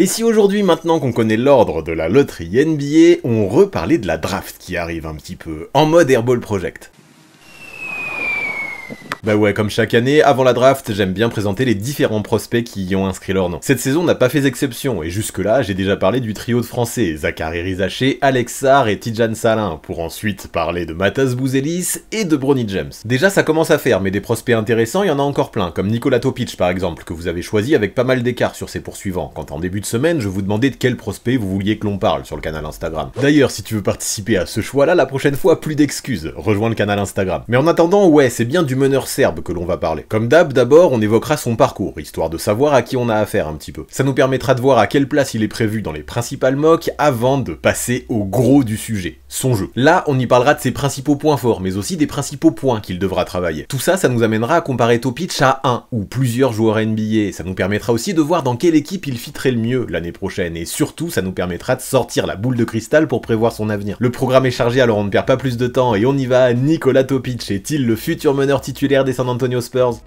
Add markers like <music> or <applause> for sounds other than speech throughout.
Et si aujourd'hui, maintenant qu'on connaît l'ordre de la loterie NBA, on reparlait de la draft qui arrive un petit peu, en mode Airball Project bah ouais, comme chaque année, avant la draft, j'aime bien présenter les différents prospects qui y ont inscrit leur nom. Cette saison n'a pas fait exception, et jusque-là, j'ai déjà parlé du trio de français, Zachary Rizaché, Alex Sarr et Tijan Salin, pour ensuite parler de Matas Bouzelis et de Brony James. Déjà, ça commence à faire, mais des prospects intéressants, il y en a encore plein, comme Nicolas Topic par exemple, que vous avez choisi avec pas mal d'écart sur ses poursuivants, quand en début de semaine, je vous demandais de quel prospect vous vouliez que l'on parle sur le canal Instagram. D'ailleurs, si tu veux participer à ce choix-là, la prochaine fois, plus d'excuses, rejoins le canal Instagram. Mais en attendant, ouais, c'est bien du meneur serbe que l'on va parler. Comme d'hab, d'abord, on évoquera son parcours, histoire de savoir à qui on a affaire un petit peu. Ça nous permettra de voir à quelle place il est prévu dans les principales mocs, avant de passer au gros du sujet, son jeu. Là, on y parlera de ses principaux points forts, mais aussi des principaux points qu'il devra travailler. Tout ça, ça nous amènera à comparer Topic à un ou plusieurs joueurs NBA, ça nous permettra aussi de voir dans quelle équipe il fitterait le mieux l'année prochaine, et surtout, ça nous permettra de sortir la boule de cristal pour prévoir son avenir. Le programme est chargé, alors on ne perd pas plus de temps, et on y va, Nicolas Topic est-il le futur meneur titulaire des San Antonio Spurs.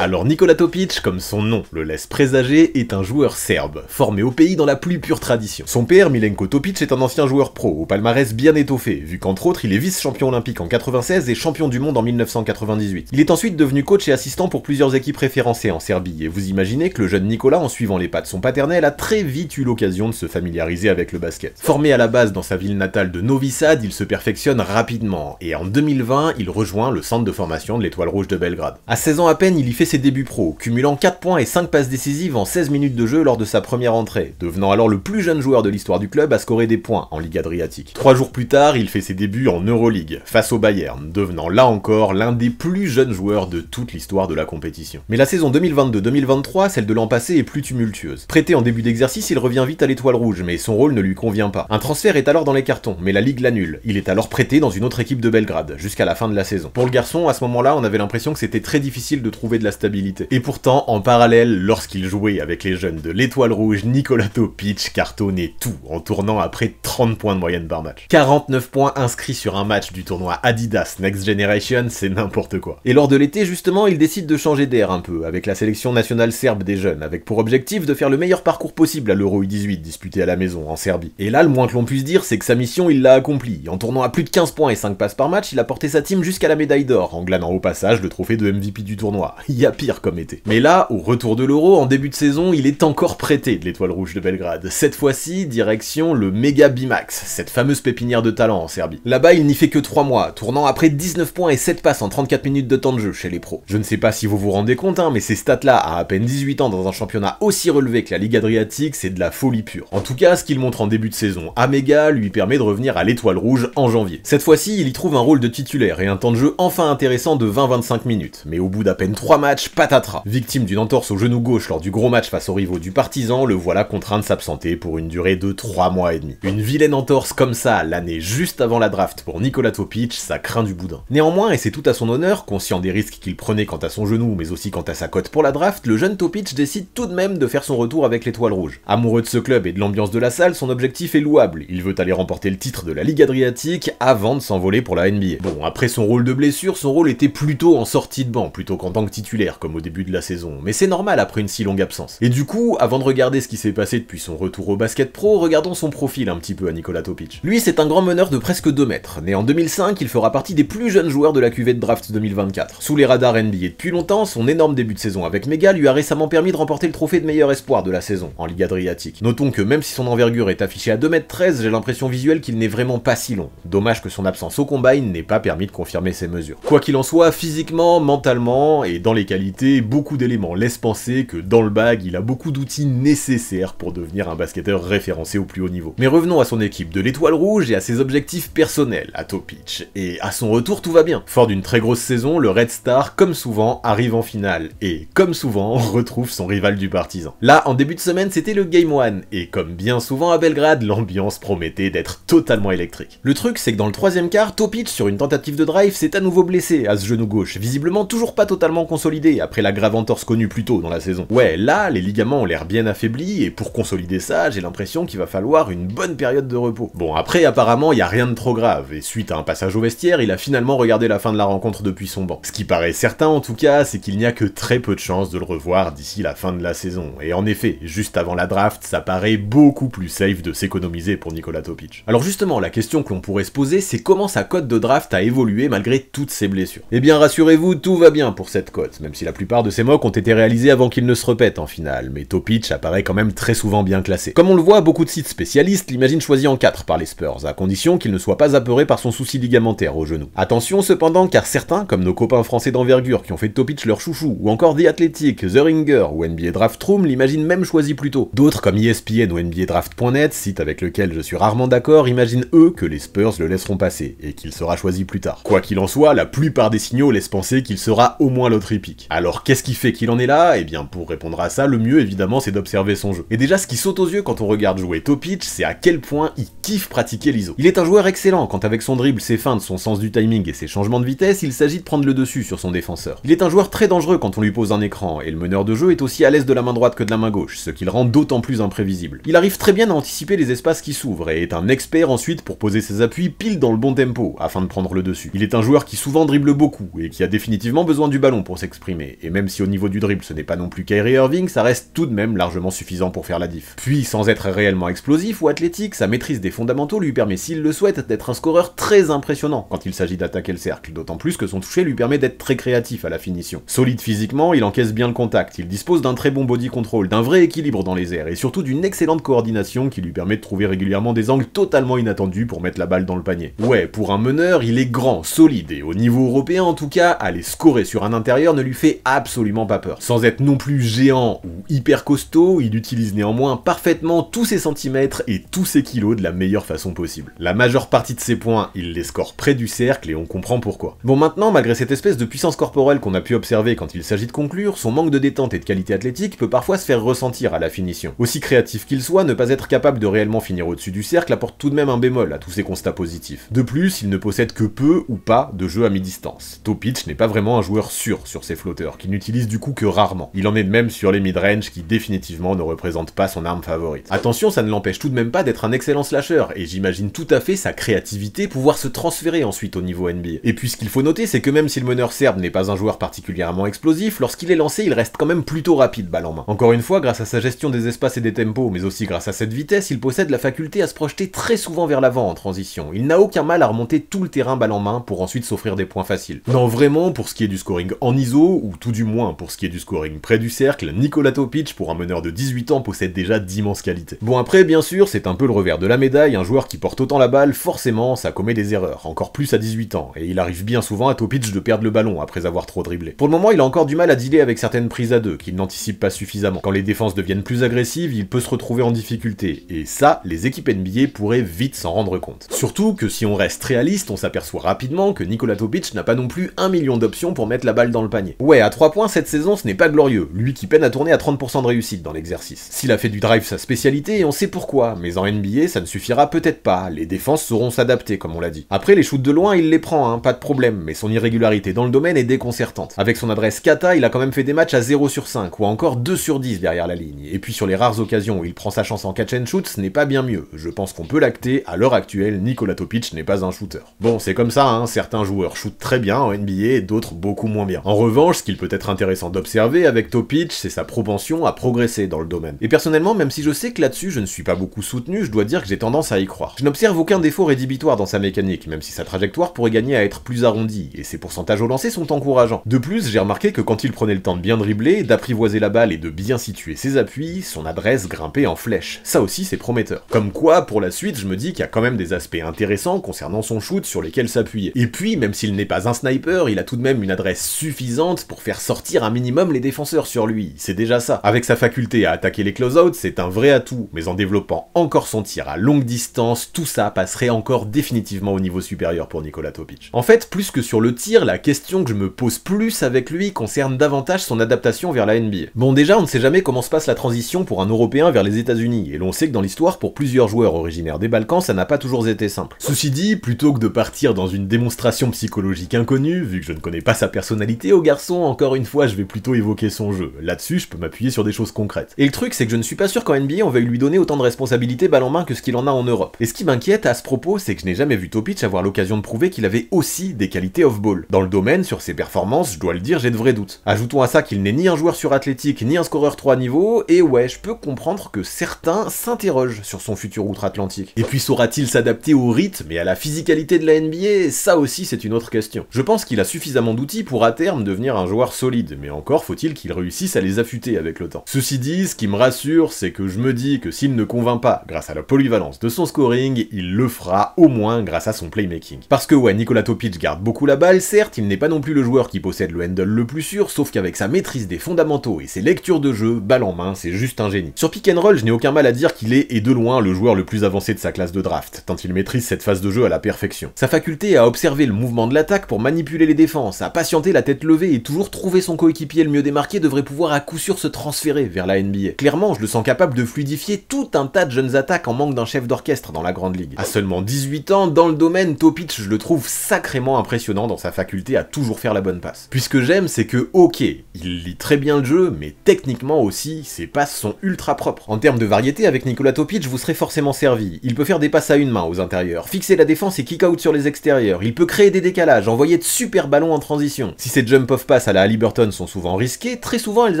Alors Nikola Topic, comme son nom le laisse présager, est un joueur serbe, formé au pays dans la plus pure tradition. Son père, Milenko Topic, est un ancien joueur pro, au palmarès bien étoffé, vu qu'entre autres il est vice-champion olympique en 96 et champion du monde en 1998. Il est ensuite devenu coach et assistant pour plusieurs équipes référencées en Serbie, et vous imaginez que le jeune Nicolas, en suivant les pas de son paternel, a très vite eu l'occasion de se familiariser avec le basket. Formé à la base dans sa ville natale de Novi Sad, il se perfectionne rapidement, et en 2020, il rejoint le centre de formation de l'Étoile Rouge de Belgrade. À 16 ans à peine, il y fait ses Début pro, cumulant 4 points et 5 passes décisives en 16 minutes de jeu lors de sa première entrée, devenant alors le plus jeune joueur de l'histoire du club à scorer des points en Ligue Adriatique. Trois jours plus tard, il fait ses débuts en Euroleague, face au Bayern, devenant là encore l'un des plus jeunes joueurs de toute l'histoire de la compétition. Mais la saison 2022-2023, celle de l'an passé, est plus tumultueuse. Prêté en début d'exercice, il revient vite à l'étoile rouge, mais son rôle ne lui convient pas. Un transfert est alors dans les cartons, mais la Ligue l'annule. Il est alors prêté dans une autre équipe de Belgrade, jusqu'à la fin de la saison. Pour le garçon, à ce moment-là, on avait l'impression que c'était très difficile de trouver de la stabilité et pourtant, en parallèle, lorsqu'il jouait avec les jeunes de l'Étoile Rouge, Nicolato Pitch cartonnait tout, en tournant après 30 points de moyenne par match. 49 points inscrits sur un match du tournoi Adidas Next Generation, c'est n'importe quoi. Et lors de l'été, justement, il décide de changer d'air un peu, avec la sélection nationale serbe des jeunes, avec pour objectif de faire le meilleur parcours possible à l'Euro U18 disputé à la maison, en Serbie. Et là, le moins que l'on puisse dire, c'est que sa mission, il l'a accomplie. En tournant à plus de 15 points et 5 passes par match, il a porté sa team jusqu'à la médaille d'or, en glanant au passage le trophée de MVP du tournoi. <laughs> comme été. Mais là, au retour de l'Euro, en début de saison, il est encore prêté de l'étoile rouge de Belgrade. Cette fois-ci, direction le méga Bimax, cette fameuse pépinière de talent en Serbie. Là-bas, il n'y fait que 3 mois, tournant après 19 points et 7 passes en 34 minutes de temps de jeu chez les pros. Je ne sais pas si vous vous rendez compte, hein, mais ces stats-là, à à peine 18 ans dans un championnat aussi relevé que la Ligue Adriatique, c'est de la folie pure. En tout cas, ce qu'il montre en début de saison à lui permet de revenir à l'étoile rouge en janvier. Cette fois-ci, il y trouve un rôle de titulaire et un temps de jeu enfin intéressant de 20-25 minutes, mais au bout d'à peine 3 matchs, patatras. Victime d'une entorse au genou gauche lors du gros match face aux rivaux du Partisan, le voilà contraint de s'absenter pour une durée de 3 mois et demi. Une vilaine entorse comme ça, l'année juste avant la draft pour Nicolas Topic, ça craint du boudin. Néanmoins, et c'est tout à son honneur, conscient des risques qu'il prenait quant à son genou, mais aussi quant à sa cote pour la draft, le jeune Topic décide tout de même de faire son retour avec l'étoile rouge. Amoureux de ce club et de l'ambiance de la salle, son objectif est louable. Il veut aller remporter le titre de la Ligue Adriatique avant de s'envoler pour la NBA. Bon, après son rôle de blessure, son rôle était plutôt en sortie de banc, plutôt qu'en tant que titulaire comme au début de la saison, mais c'est normal après une si longue absence. Et du coup, avant de regarder ce qui s'est passé depuis son retour au basket pro, regardons son profil un petit peu à Nikola Topic. Lui, c'est un grand meneur de presque 2 mètres. Né en 2005, il fera partie des plus jeunes joueurs de la cuvée de draft 2024. Sous les radars NBA depuis longtemps, son énorme début de saison avec Mega lui a récemment permis de remporter le trophée de meilleur espoir de la saison en Ligue Adriatique. Notons que même si son envergure est affichée à 2 mètres 13 j'ai l'impression visuelle qu'il n'est vraiment pas si long. Dommage que son absence au combine n'ait pas permis de confirmer ses mesures. Quoi qu'il en soit, physiquement, mentalement et dans les qualités beaucoup d'éléments laissent penser que dans le bag, il a beaucoup d'outils nécessaires pour devenir un basketteur référencé au plus haut niveau. Mais revenons à son équipe de l'étoile rouge et à ses objectifs personnels à Topic. Et à son retour, tout va bien. Fort d'une très grosse saison, le Red Star, comme souvent, arrive en finale et, comme souvent, <laughs> retrouve son rival du partisan. Là, en début de semaine, c'était le Game 1 et comme bien souvent à Belgrade, l'ambiance promettait d'être totalement électrique. Le truc, c'est que dans le troisième quart, Topic, sur une tentative de drive, s'est à nouveau blessé à ce genou gauche, visiblement toujours pas totalement consolidé après la grave entorse connue plus tôt dans la saison. Ouais, là, les ligaments ont l'air bien affaiblis, et pour consolider ça, j'ai l'impression qu'il va falloir une bonne période de repos. Bon, après, apparemment, il n'y a rien de trop grave, et suite à un passage au vestiaire, il a finalement regardé la fin de la rencontre depuis son banc. Ce qui paraît certain, en tout cas, c'est qu'il n'y a que très peu de chances de le revoir d'ici la fin de la saison. Et en effet, juste avant la draft, ça paraît beaucoup plus safe de s'économiser pour Nikola Topic. Alors justement, la question que l'on pourrait se poser, c'est comment sa cote de draft a évolué malgré toutes ses blessures. Eh bien, rassurez-vous, tout va bien pour cette cote, même si la plupart de ces mocs ont été réalisés avant qu'ils ne se répètent en finale, mais Topitch apparaît quand même très souvent bien classé. Comme on le voit, beaucoup de sites spécialistes l'imaginent choisi en 4 par les Spurs, à condition qu'il ne soit pas apeuré par son souci ligamentaire au genou. Attention cependant, car certains, comme nos copains français d'envergure qui ont fait de leur chouchou, ou encore The Athletic, The Ringer ou NBA Draft Room l'imaginent même choisi plus tôt. D'autres, comme ESPN ou NBA Draft.net, site avec lequel je suis rarement d'accord, imaginent eux que les Spurs le laisseront passer, et qu'il sera choisi plus tard. Quoi qu'il en soit, la plupart des signaux laissent penser qu'il sera au moins l'autre pick. Alors qu'est-ce qui fait qu'il en est là Eh bien pour répondre à ça, le mieux évidemment c'est d'observer son jeu. Et déjà ce qui saute aux yeux quand on regarde jouer Topitch, c'est à quel point il kiffe pratiquer l'ISO. Il est un joueur excellent quand avec son dribble, ses feintes, son sens du timing et ses changements de vitesse, il s'agit de prendre le dessus sur son défenseur. Il est un joueur très dangereux quand on lui pose un écran, et le meneur de jeu est aussi à l'aise de la main droite que de la main gauche, ce qui le rend d'autant plus imprévisible. Il arrive très bien à anticiper les espaces qui s'ouvrent, et est un expert ensuite pour poser ses appuis pile dans le bon tempo, afin de prendre le dessus. Il est un joueur qui souvent dribble beaucoup, et qui a définitivement besoin du ballon pour s'exprimer et même si au niveau du dribble ce n'est pas non plus Kyrie Irving, ça reste tout de même largement suffisant pour faire la diff. Puis, sans être réellement explosif ou athlétique, sa maîtrise des fondamentaux lui permet, s'il le souhaite, d'être un scoreur très impressionnant quand il s'agit d'attaquer le cercle, d'autant plus que son toucher lui permet d'être très créatif à la finition. Solide physiquement, il encaisse bien le contact, il dispose d'un très bon body control, d'un vrai équilibre dans les airs, et surtout d'une excellente coordination qui lui permet de trouver régulièrement des angles totalement inattendus pour mettre la balle dans le panier. Ouais, pour un meneur, il est grand, solide, et au niveau européen en tout cas, aller scorer sur un intérieur ne lui fait absolument pas peur. Sans être non plus géant ou hyper costaud, il utilise néanmoins parfaitement tous ses centimètres et tous ses kilos de la meilleure façon possible. La majeure partie de ses points, il les score près du cercle et on comprend pourquoi. Bon maintenant, malgré cette espèce de puissance corporelle qu'on a pu observer quand il s'agit de conclure, son manque de détente et de qualité athlétique peut parfois se faire ressentir à la finition. Aussi créatif qu'il soit, ne pas être capable de réellement finir au-dessus du cercle apporte tout de même un bémol à tous ses constats positifs. De plus, il ne possède que peu ou pas de jeux à mi-distance. Topic n'est pas vraiment un joueur sûr sur ses flottes qui qu'il n'utilise du coup que rarement. Il en est même sur les mid-range, qui définitivement ne représentent pas son arme favorite. Attention, ça ne l'empêche tout de même pas d'être un excellent slasher, et j'imagine tout à fait sa créativité pouvoir se transférer ensuite au niveau NBA. Et puis ce qu'il faut noter, c'est que même si le meneur serbe n'est pas un joueur particulièrement explosif, lorsqu'il est lancé, il reste quand même plutôt rapide balle en main. Encore une fois, grâce à sa gestion des espaces et des tempos, mais aussi grâce à cette vitesse, il possède la faculté à se projeter très souvent vers l'avant en transition. Il n'a aucun mal à remonter tout le terrain balle en main pour ensuite s'offrir des points faciles. Non, vraiment, pour ce qui est du scoring en ISO, ou tout du moins pour ce qui est du scoring près du cercle, Nikola Topic pour un meneur de 18 ans possède déjà d'immenses qualités. Bon après bien sûr c'est un peu le revers de la médaille, un joueur qui porte autant la balle, forcément ça commet des erreurs, encore plus à 18 ans, et il arrive bien souvent à Topic de perdre le ballon après avoir trop dribblé. Pour le moment il a encore du mal à dealer avec certaines prises à deux, qu'il n'anticipe pas suffisamment. Quand les défenses deviennent plus agressives, il peut se retrouver en difficulté, et ça les équipes NBA pourraient vite s'en rendre compte. Surtout que si on reste réaliste, on s'aperçoit rapidement que Nikola Topic n'a pas non plus un million d'options pour mettre la balle dans le panier ouais, à 3 points, cette saison, ce n'est pas glorieux, lui qui peine à tourner à 30% de réussite dans l'exercice. S'il a fait du drive sa spécialité, on sait pourquoi, mais en NBA, ça ne suffira peut-être pas, les défenses sauront s'adapter, comme on l'a dit. Après, les shoots de loin, il les prend, hein, pas de problème, mais son irrégularité dans le domaine est déconcertante. Avec son adresse kata, il a quand même fait des matchs à 0 sur 5, ou encore 2 sur 10 derrière la ligne, et puis sur les rares occasions où il prend sa chance en catch and shoot, ce n'est pas bien mieux. Je pense qu'on peut l'acter, à l'heure actuelle, Nikola Topic n'est pas un shooter. Bon, c'est comme ça, hein. certains joueurs shootent très bien en NBA d'autres beaucoup moins bien. En revanche, ce qu'il peut être intéressant d'observer avec Topic, c'est sa propension à progresser dans le domaine. Et personnellement, même si je sais que là-dessus je ne suis pas beaucoup soutenu, je dois dire que j'ai tendance à y croire. Je n'observe aucun défaut rédhibitoire dans sa mécanique, même si sa trajectoire pourrait gagner à être plus arrondie, et ses pourcentages au lancer sont encourageants. De plus, j'ai remarqué que quand il prenait le temps de bien dribbler, d'apprivoiser la balle et de bien situer ses appuis, son adresse grimpait en flèche. Ça aussi, c'est prometteur. Comme quoi, pour la suite, je me dis qu'il y a quand même des aspects intéressants concernant son shoot sur lesquels s'appuyer. Et puis, même s'il n'est pas un sniper, il a tout de même une adresse suffisante pour faire sortir un minimum les défenseurs sur lui, c'est déjà ça. Avec sa faculté à attaquer les close-outs, c'est un vrai atout, mais en développant encore son tir à longue distance, tout ça passerait encore définitivement au niveau supérieur pour Nikola Topic. En fait, plus que sur le tir, la question que je me pose plus avec lui concerne davantage son adaptation vers la NBA. Bon déjà, on ne sait jamais comment se passe la transition pour un Européen vers les États-Unis, et l'on sait que dans l'histoire, pour plusieurs joueurs originaires des Balkans, ça n'a pas toujours été simple. Ceci dit, plutôt que de partir dans une démonstration psychologique inconnue, vu que je ne connais pas sa personnalité au garçon, encore une fois, je vais plutôt évoquer son jeu. Là-dessus, je peux m'appuyer sur des choses concrètes. Et le truc, c'est que je ne suis pas sûr qu'en NBA, on veuille lui donner autant de responsabilités balle en main que ce qu'il en a en Europe. Et ce qui m'inquiète à ce propos, c'est que je n'ai jamais vu Topic avoir l'occasion de prouver qu'il avait aussi des qualités off-ball. Dans le domaine, sur ses performances, je dois le dire, j'ai de vrais doutes. Ajoutons à ça qu'il n'est ni un joueur sur-athlétique, ni un scoreur 3 niveau, et ouais, je peux comprendre que certains s'interrogent sur son futur outre-Atlantique. Et puis saura-t-il s'adapter au rythme et à la physicalité de la NBA Ça aussi, c'est une autre question. Je pense qu'il a suffisamment d'outils pour à terme devenir un solide, mais encore faut-il qu'il réussisse à les affûter avec le temps. Ceci dit, ce qui me rassure, c'est que je me dis que s'il ne convainc pas grâce à la polyvalence de son scoring, il le fera au moins grâce à son playmaking. Parce que ouais, Nikola Topic garde beaucoup la balle, certes, il n'est pas non plus le joueur qui possède le handle le plus sûr, sauf qu'avec sa maîtrise des fondamentaux et ses lectures de jeu, balle en main, c'est juste un génie. Sur pick and roll, je n'ai aucun mal à dire qu'il est, et de loin, le joueur le plus avancé de sa classe de draft, tant il maîtrise cette phase de jeu à la perfection. Sa faculté à observer le mouvement de l'attaque pour manipuler les défenses, à patienter la tête levée et toujours trouver son coéquipier le mieux démarqué devrait pouvoir à coup sûr se transférer vers la NBA. Clairement, je le sens capable de fluidifier tout un tas de jeunes attaques en manque d'un chef d'orchestre dans la Grande Ligue. À seulement 18 ans, dans le domaine, Topic, je le trouve sacrément impressionnant dans sa faculté à toujours faire la bonne passe. Puisque j'aime, c'est que, ok, il lit très bien le jeu, mais techniquement aussi, ses passes sont ultra propres. En termes de variété, avec Nicolas Topic, vous serez forcément servi. Il peut faire des passes à une main aux intérieurs, fixer la défense et kick out sur les extérieurs, il peut créer des décalages, envoyer de super ballons en transition. Si ses jump-off passes à la sont souvent risqués, très souvent elles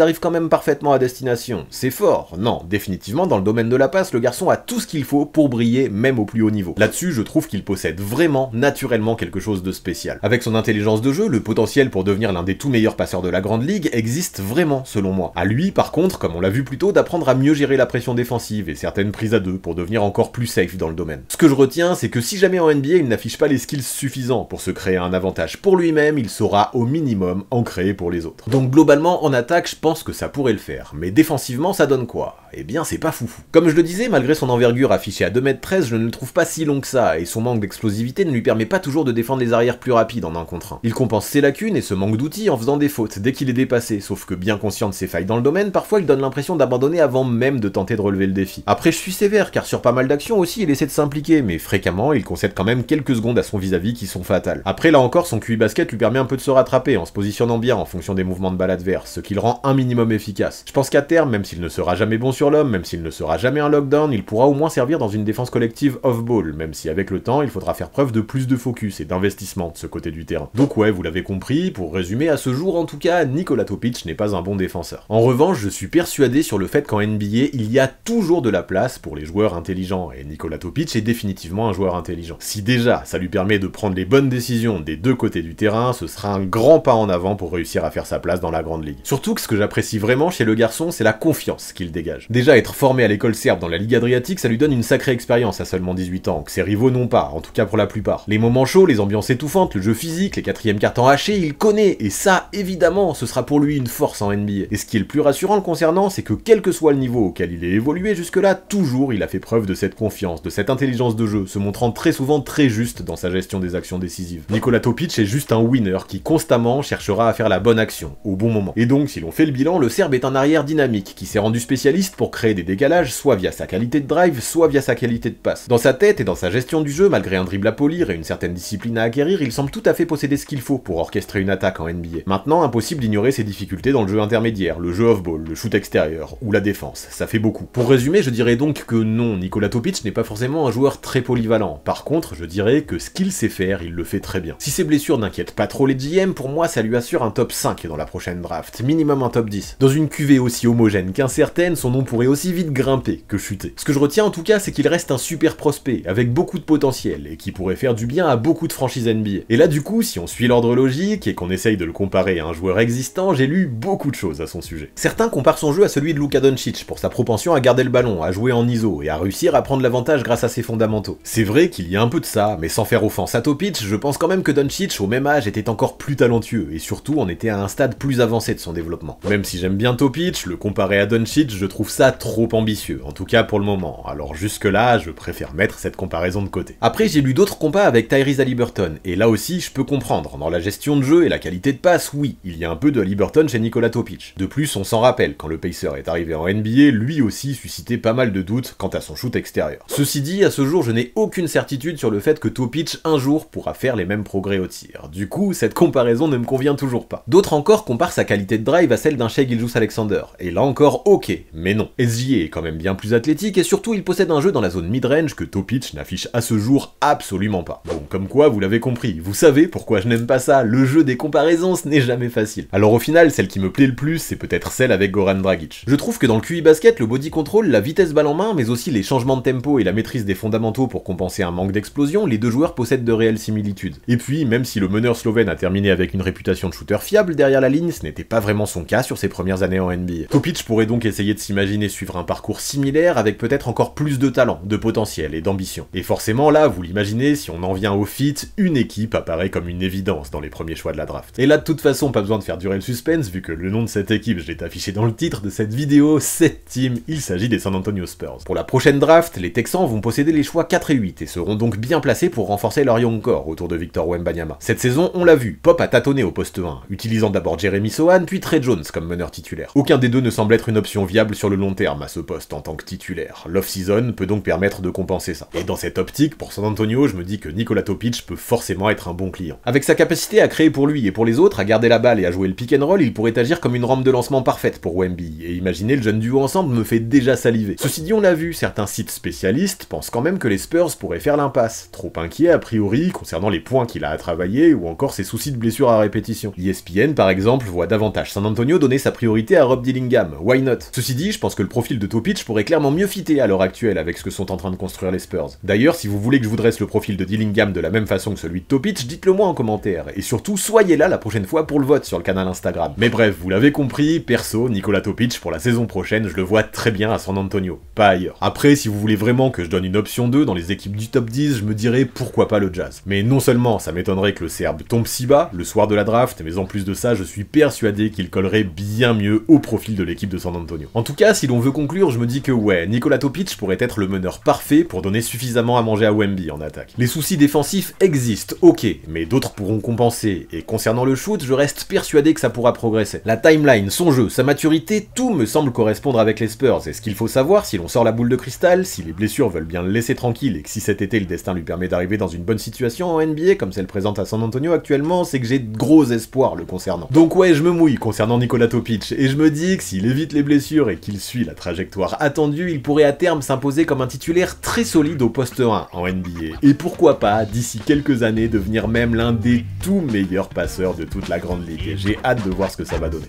arrivent quand même parfaitement à destination. C'est fort. Non, définitivement, dans le domaine de la passe, le garçon a tout ce qu'il faut pour briller même au plus haut niveau. Là-dessus, je trouve qu'il possède vraiment, naturellement, quelque chose de spécial. Avec son intelligence de jeu, le potentiel pour devenir l'un des tout meilleurs passeurs de la Grande Ligue existe vraiment, selon moi. À lui, par contre, comme on l'a vu plus tôt, d'apprendre à mieux gérer la pression défensive et certaines prises à deux pour devenir encore plus safe dans le domaine. Ce que je retiens, c'est que si jamais en NBA il n'affiche pas les skills suffisants pour se créer un avantage pour lui-même, il saura au minimum ancré pour les autres. Donc globalement, en attaque, je pense que ça pourrait le faire. Mais défensivement, ça donne quoi Eh bien, c'est pas foufou. Comme je le disais, malgré son envergure affichée à 2m13, je ne le trouve pas si long que ça, et son manque d'explosivité ne lui permet pas toujours de défendre les arrières plus rapides en un contre un. Il compense ses lacunes et ce manque d'outils en faisant des fautes dès qu'il est dépassé, sauf que bien conscient de ses failles dans le domaine, parfois il donne l'impression d'abandonner avant même de tenter de relever le défi. Après, je suis sévère, car sur pas mal d'actions aussi, il essaie de s'impliquer, mais fréquemment, il concède quand même quelques secondes à son vis-à-vis qui sont fatales. Après, là encore, son QI basket lui permet un peu de se rattraper en se positionnant en fonction des mouvements de balle adverse, ce qui le rend un minimum efficace. Je pense qu'à terme, même s'il ne sera jamais bon sur l'homme, même s'il ne sera jamais un lockdown, il pourra au moins servir dans une défense collective off-ball, même si avec le temps, il faudra faire preuve de plus de focus et d'investissement de ce côté du terrain. Donc ouais, vous l'avez compris, pour résumer, à ce jour en tout cas, Nikola Topic n'est pas un bon défenseur. En revanche, je suis persuadé sur le fait qu'en NBA, il y a toujours de la place pour les joueurs intelligents, et Nikola Topic est définitivement un joueur intelligent. Si déjà, ça lui permet de prendre les bonnes décisions des deux côtés du terrain, ce sera un grand pas en avant pour réussir à faire sa place dans la grande ligue. Surtout que ce que j'apprécie vraiment chez le garçon, c'est la confiance qu'il dégage. Déjà, être formé à l'école serbe dans la Ligue Adriatique, ça lui donne une sacrée expérience à seulement 18 ans, que ses rivaux n'ont pas, en tout cas pour la plupart. Les moments chauds, les ambiances étouffantes, le jeu physique, les quatrièmes en haché, il connaît, et ça, évidemment, ce sera pour lui une force en NBA. Et ce qui est le plus rassurant le concernant, c'est que quel que soit le niveau auquel il est évolué jusque-là, toujours il a fait preuve de cette confiance, de cette intelligence de jeu, se montrant très souvent très juste dans sa gestion des actions décisives. Nikola Topic est juste un winner qui constamment cherchera à faire la bonne action, au bon moment. Et donc, si l'on fait le bilan, le Serbe est un arrière dynamique qui s'est rendu spécialiste pour créer des décalages, soit via sa qualité de drive, soit via sa qualité de passe. Dans sa tête et dans sa gestion du jeu, malgré un dribble à polir et une certaine discipline à acquérir, il semble tout à fait posséder ce qu'il faut pour orchestrer une attaque en NBA. Maintenant, impossible d'ignorer ses difficultés dans le jeu intermédiaire, le jeu off-ball, le shoot extérieur, ou la défense, ça fait beaucoup. Pour résumer, je dirais donc que non, Nikola Topic n'est pas forcément un joueur très polyvalent. Par contre, je dirais que ce qu'il sait faire, il le fait très bien. Si ses blessures n'inquiètent pas trop les GM, pour moi ça lui assure un top 5 dans la prochaine draft, minimum un top 10. Dans une cuvée aussi homogène qu'incertaine, son nom pourrait aussi vite grimper que chuter. Ce que je retiens en tout cas, c'est qu'il reste un super prospect, avec beaucoup de potentiel, et qui pourrait faire du bien à beaucoup de franchises NBA. Et là du coup, si on suit l'ordre logique et qu'on essaye de le comparer à un joueur existant, j'ai lu beaucoup de choses à son sujet. Certains comparent son jeu à celui de Luka Doncic pour sa propension à garder le ballon, à jouer en ISO et à réussir à prendre l'avantage grâce à ses fondamentaux. C'est vrai qu'il y a un peu de ça, mais sans faire offense à Topic, je pense quand même que Doncic, au même âge, était encore plus talentueux et surtout on était à un stade plus avancé de son développement. Même si j'aime bien Topic, le comparer à Doncic, je trouve ça trop ambitieux, en tout cas pour le moment, alors jusque-là, je préfère mettre cette comparaison de côté. Après, j'ai lu d'autres combats avec Tyrese Haliburton, et là aussi, je peux comprendre, dans la gestion de jeu et la qualité de passe, oui, il y a un peu de Haliburton chez Nikola Topic. De plus, on s'en rappelle, quand le Pacer est arrivé en NBA, lui aussi suscitait pas mal de doutes quant à son shoot extérieur. Ceci dit, à ce jour, je n'ai aucune certitude sur le fait que Topic un jour pourra faire les mêmes progrès au tir. Du coup, cette comparaison ne me convient toujours pas. D'autres encore comparent sa qualité de drive à celle d'un Shea giljous Alexander, et là encore ok, mais non. SJ est quand même bien plus athlétique et surtout il possède un jeu dans la zone mid-range que Topic n'affiche à ce jour absolument pas. Bon, comme quoi, vous l'avez compris, vous savez pourquoi je n'aime pas ça, le jeu des comparaisons ce n'est jamais facile. Alors au final, celle qui me plaît le plus, c'est peut-être celle avec Goran Dragic. Je trouve que dans le QI basket, le body control, la vitesse balle en main, mais aussi les changements de tempo et la maîtrise des fondamentaux pour compenser un manque d'explosion, les deux joueurs possèdent de réelles similitudes. Et puis, même si le meneur slovène a terminé avec une réputation de shooter fiable derrière la ligne, ce n'était pas vraiment son cas sur ses premières années en NBA. Topic pourrait donc essayer de s'imaginer suivre un parcours similaire avec peut-être encore plus de talent, de potentiel et d'ambition. Et forcément là, vous l'imaginez, si on en vient au fit, une équipe apparaît comme une évidence dans les premiers choix de la draft. Et là de toute façon, pas besoin de faire durer le suspense, vu que le nom de cette équipe, je l'ai affiché dans le titre de cette vidéo, cette team, il s'agit des San Antonio Spurs. Pour la prochaine draft, les Texans vont posséder les choix 4 et 8 et seront donc bien placés pour renforcer leur young core autour de Victor Wembanyama. Cette saison, on l'a vu, Pop a tâtonné au poste 1, utilisant d'abord Jeremy Sohan puis Trey Jones comme meneur titulaire. Aucun des deux ne semble être une option viable sur le long terme à ce poste en tant que titulaire. L'off-season peut donc permettre de compenser ça. Et dans cette optique, pour San Antonio, je me dis que Nikola Topic peut forcément être un bon client. Avec sa capacité à créer pour lui et pour les autres, à garder la balle et à jouer le pick and roll, il pourrait agir comme une rampe de lancement parfaite pour Wemby. Et imaginer le jeune duo ensemble me fait déjà saliver. Ceci dit, on l'a vu, certains sites spécialistes pensent quand même que les Spurs pourraient faire l'impasse. Trop inquiet a priori concernant les points qu'il a à travailler ou encore ses soucis de blessures à répétition. ESPN, par exemple, voit davantage San Antonio donner sa priorité à Rob Dillingham. Why not Ceci dit, je pense que le profil de Topic pourrait clairement mieux fitter à l'heure actuelle avec ce que sont en train de construire les Spurs. D'ailleurs, si vous voulez que je vous dresse le profil de Dillingham de la même façon que celui de Topic, dites-le moi en commentaire. Et surtout, soyez là la prochaine fois pour le vote sur le canal Instagram. Mais bref, vous l'avez compris, perso, Nicolas Topic, pour la saison prochaine, je le vois très bien à San Antonio, pas ailleurs. Après, si vous voulez vraiment que je donne une option 2 dans les équipes du top 10, je me dirais pourquoi pas le Jazz. Mais non seulement ça m'étonnerait que le Serbe tombe si bas le soir de la draft, mais en plus de ça, je suis persuadé qu'il collerait bien mieux au profil de l'équipe de San Antonio. En tout cas, si l'on veut conclure, je me dis que ouais, Nikola Topic pourrait être le meneur parfait pour donner suffisamment à manger à Wemby en attaque. Les soucis défensifs existent, ok, mais d'autres pourront compenser, et concernant le shoot, je reste persuadé que ça pourra progresser. La timeline, son jeu, sa maturité, tout me semble correspondre avec les Spurs, et ce qu'il faut savoir si l'on sort la boule de cristal, si les blessures veulent bien le laisser tranquille, et que si cet été le destin lui permet d'arriver dans une bonne situation en NBA, comme celle présente à San Antonio actuellement, c'est que j'ai de gros espoirs le concernant. Donc ouais, je me mouille concernant Nicolas Topic, et je me dis que s'il évite les blessures et qu'il suit la trajectoire attendue, il pourrait à terme s'imposer comme un titulaire très solide au poste 1 en NBA. Et pourquoi pas, d'ici quelques années, devenir même l'un des tout meilleurs passeurs de toute la grande ligue. J'ai hâte de voir ce que ça va donner.